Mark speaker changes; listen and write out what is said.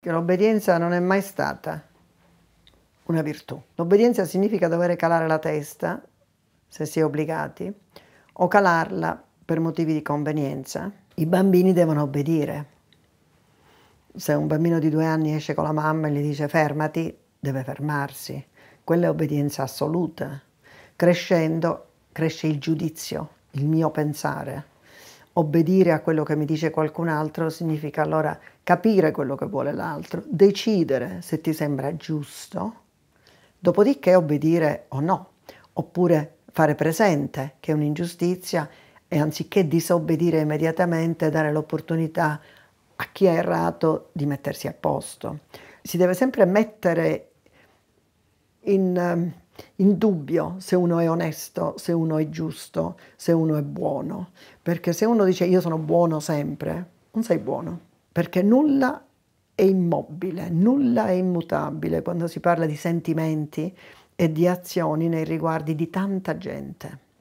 Speaker 1: che l'obbedienza non è mai stata una virtù. L'obbedienza significa dover calare la testa, se si è obbligati, o calarla per motivi di convenienza. I bambini devono obbedire. Se un bambino di due anni esce con la mamma e gli dice fermati, deve fermarsi. Quella è obbedienza assoluta. Crescendo cresce il giudizio, il mio pensare obbedire a quello che mi dice qualcun altro significa allora capire quello che vuole l'altro, decidere se ti sembra giusto, dopodiché obbedire o no, oppure fare presente che è un'ingiustizia e anziché disobbedire immediatamente dare l'opportunità a chi ha errato di mettersi a posto. Si deve sempre mettere in ehm, in dubbio se uno è onesto, se uno è giusto, se uno è buono. Perché se uno dice io sono buono sempre, non sei buono. Perché nulla è immobile, nulla è immutabile quando si parla di sentimenti e di azioni nei riguardi di tanta gente.